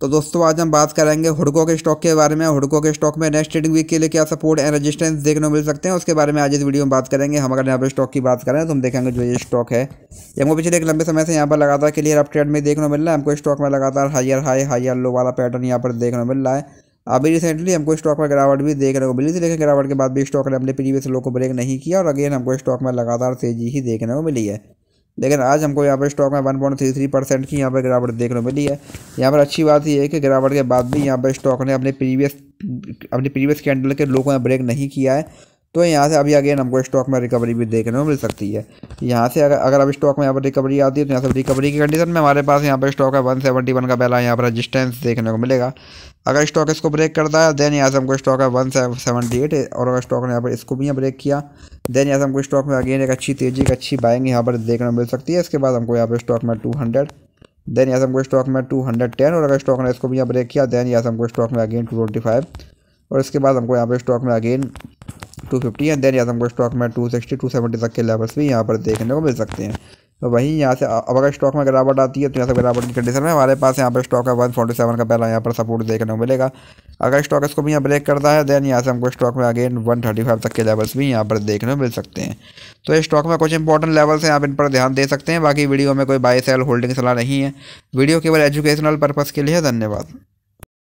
तो दोस्तों आज हम बात करेंगे हुडको के स्टॉक के बारे में हुडको के स्टॉक में नेक्स्ट ट्रेडिंग वीक के लिए क्या सपोर्ट एंड रेजिस्टेंस देखने को मिल सकते हैं उसके बारे में आज इस वीडियो में बात करेंगे हम अगर यहाँ पर स्टॉक की बात करें तो हम देखेंगे जो ये स्टॉक है ये हमको पिछले एक लंबे समय से यहाँ पर लगातार क्लियर अप ट्रेड में देखने को मिल रहा है हमको स्टॉक में लगातार हाइयर हाई हायर लो वाला पैटर्न यहाँ पर देखने को मिल रहा है अभी रिसेंटली हमको स्टॉक में गिरावट भी देखने को मिली थी लेकिन गिरावट के बाद भी स्टॉक ने अपने प्रीवियस लो को ब्रेक नहीं किया और अगेन हमको स्टॉक में लगातार तेजी ही देखने को मिली है लेकिन आज हमको यहाँ पर स्टॉक में one point three three percent की यहाँ पर गिरावट देखने को मिली है यहाँ पर अच्छी बात यह है कि गिरावट के बाद भी यहाँ पर स्टॉक ने अपने प्रीवियस अपने प्रीवियस कैंडल के लोगों ने ब्रेक नहीं किया है तो यहाँ से अभी अगेन हमको स्टॉक में रिकवरी भी देखने को मिल सकती है यहाँ से अगर अगर अब स्टॉक में यहाँ पर रिकवरी आती है तो यहाँ से रिकवरी की कंडीशन में हमारे पास यहाँ पर स्टॉक है वन सेवेंटी वन का पहला यहाँ पर रजिस्टेंस देखने को मिलेगा अगर स्टॉक इसको ब्रेक करता है देन यहाँ से हमको स्टॉक है वन सेवेंटी एट और अगर स्टॉक ने यहाँ पर इसको भी यहाँ ब्रेक किया देन यहाँ से हमको स्टॉक में अगेन एक अच्छी तेजी एक अच्छी बाइंग यहाँ पर देखने मिल सकती है इसके बाद हमको यहाँ पर स्टॉक में टू हंड्रेड देन यहाँ से हमको स्टॉक में टू हंड्रेड टेन और अगर स्टॉक ने इसको भी यहाँ ब्रेक किया देन यहाँ से हमको स्टॉक में अगेन टू ट्वेंटी फाइव और इसके बाद हमको यहाँ पर स्टॉक में again two fifty and then यहाँ से हमको स्टॉक में टू सिक्सटी टू सेवेंटी तक के लेवल्स भी यहाँ पर देखने को मिल सकते हैं तो वहीं यहाँ से अब अगर स्टॉक में गिरावट आती है तो यहाँ से गिरावट की कंडीशन में हमारे पास यहाँ पर स्टॉक है वन फोर्टी सेवन का पहला यहाँ पर सपोर्ट देखने को मिलेगा अगर स्टॉक इसको भी यहाँ ब्रेक करता है देन यहाँ से हमको स्टॉक में अगेन वन थर्टी फाइव तक के लेवल्स भी यहाँ पर देखने को मिल सकते हैं तो इस स्टॉक में कुछ इंपॉर्टेंट लेवल्स हैं आप इन पर ध्यान दे सकते हैं बाकी वीडियो में कोई बाय सेल होल्डिंग सलाह नहीं है वीडियो केवल एजुकेशनल पर्पज़ के लिए धन्यवाद